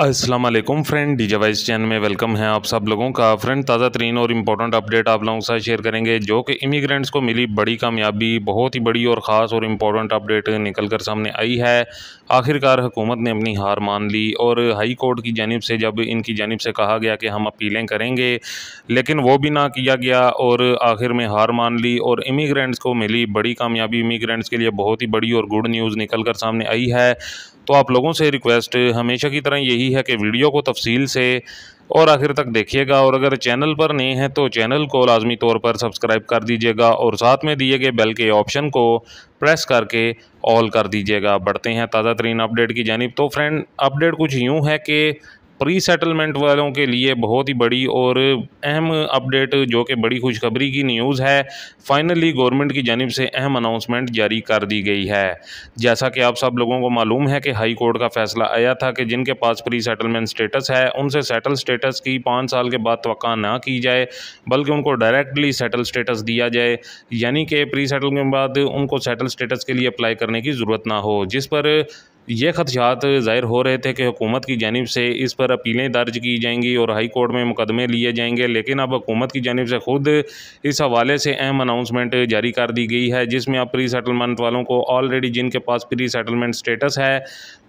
अस्सलाम वालेकुम फ्रेंड डी जवाइस चैनल में वेलकम है आप सब लोगों का फ्रेंड ताज़ा तरीन और इम्पोर्टेंट अपडेट आप लोगों के साथ शेयर करेंगे जो कि इमिग्रेंट्स को मिली बड़ी कामयाबी बहुत ही बड़ी और ख़ास और इम्पोर्टेंट अपडेट निकल कर सामने आई है आखिरकार हुकूमत ने अपनी हार मान ली और हाई कोर्ट की जानब से जब इनकी जानब से कहा गया कि हम अपीलें करेंगे लेकिन वो भी ना किया गया और आखिर में हार मान ली और इमिग्रेंट्स को मिली बड़ी कामयाबी इमिग्रेंट्स के लिए बहुत ही बड़ी और गुड न्यूज़ निकल कर सामने आई है तो आप लोगों से रिक्वेस्ट हमेशा की तरह यही है कि वीडियो को तफसील से और आखिर तक देखिएगा और अगर चैनल पर नए हैं तो चैनल को लाजमी तौर पर सब्सक्राइब कर दीजिएगा और साथ में दिए गए बेल के ऑप्शन को प्रेस करके ऑल कर दीजिएगा बढ़ते हैं ताज़ा तरीन अपडेट की जानब तो फ्रेंड अपडेट कुछ यूँ है कि प्री सेटलमेंट वालों के लिए बहुत ही बड़ी और अहम अपडेट जो कि बड़ी खुशखबरी की न्यूज़ है फाइनली गवर्नमेंट की जानब से अहम अनाउंसमेंट जारी कर दी गई है जैसा कि आप सब लोगों को मालूम है कि हाई कोर्ट का फैसला आया था कि जिनके पास प्री सेटलमेंट स्टेटस है उनसे सेटल स्टेटस की पाँच साल के बाद तो ना की जाए बल्कि उनको डायरेक्टली सेटल स्टेटस दिया जाए यानी कि प्री सेटल के बाद उनको सेटल स्टेटस के लिए अप्लाई करने की ज़रूरत ना हो जिस पर ये खदशात ज़ाहिर हो रहे थे कि हुकूमत की जानब से इस पर अपीलें दर्ज की जाएंगी और हाई कोर्ट में मुकदमे लिए जाएंगे लेकिन अब हुकूमत की जानब से ख़ुद इस हवाले से अहम अनाउंसमेंट जारी कर दी गई है जिसमें अब प्री सेटलमेंट वालों को ऑलरेडी जिनके पास प्री सेटलमेंट स्टेटस है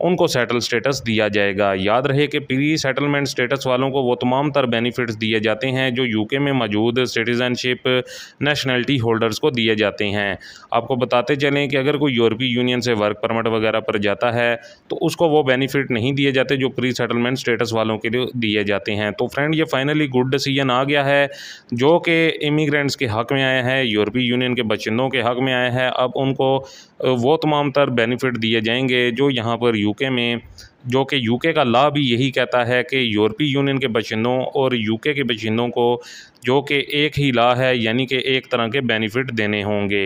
उनको सेटल स्टेटस दिया जाएगा याद रहे कि प्री सेटलमेंट स्टेटस वालों को वो तमाम तर बेनिफिट्स दिए जाते हैं जो यूके में मौजूद सिटीज़नशिप नेशनलिटी होल्डर्स को दिए जाते हैं आपको बताते चलें कि अगर कोई यूरोपीय यूनियन से वर्क परमिट वगैरह पर जाता है है तो उसको वो बेनिफिट नहीं दिए जाते जो प्री सेटलमेंट स्टेटस वालों के लिए दिए जाते हैं तो फ्रेंड ये फाइनली गुड डिसीजन आ गया है जो कि इमिग्रेंट्स के हक़ में आया है यूरोपीय यूनियन के बचिंदों के हक़ में आया है अब उनको वो तमाम तर बेनिफिट दिए जाएंगे जो यहाँ पर यूके में जो कि यूके का ला भी यही कहता है कि यूरोपीय यूनियन के बशिंदों और यूके के बशिंदों को जो कि एक ही ला है यानी कि एक तरह के बेनिफिट देने होंगे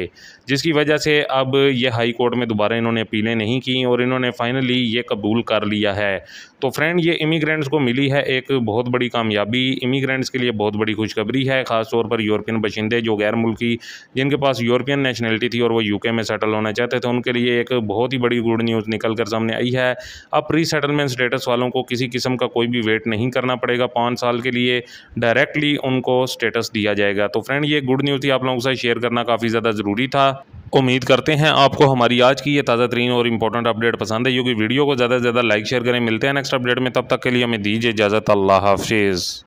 जिसकी वजह से अब ये हाई कोर्ट में दोबारा इन्होंने अपीलें नहीं की और इन्होंने फाइनली ये कबूल कर लिया है तो फ्रेंड ये इमिग्रेंट्स को मिली है एक बहुत बड़ी कामयाबी इमिग्रेंट्स के लिए बहुत बड़ी खुशखबरी है ख़ास तौर पर यूरोपियन बशिंदे जो गैर मुल्की जिनके पास यूरोपियन नेशनलिटी थी और वो यूके में सेटल होना चाहते थे उनके लिए एक बहुत ही बड़ी गुड न्यूज़ निकल कर सामने आई है अब प्री सेटलमेंट स्टेटस वालों को किसी किस्म का कोई भी वेट नहीं करना पड़ेगा पाँच साल के लिए डायरेक्टली उनको स्टेटस दिया जाएगा तो फ्रेंड ये गुड न्यूज़ थी आप लोगों के साथ शेयर करना काफ़ी ज़्यादा ज़रूरी था उम्मीद करते हैं आपको हमारी आज की ये ताज़ा तरीन और इंपॉर्टेंट अपडेट पसंद है क्योंकि वीडियो को ज़्यादा से ज़्यादा लाइक शेयर करें मिलते हैं नेक्स्ट अपडेट में तब तक के लिए हमें दीजिए इजाज़त अल्लाह हाफिज़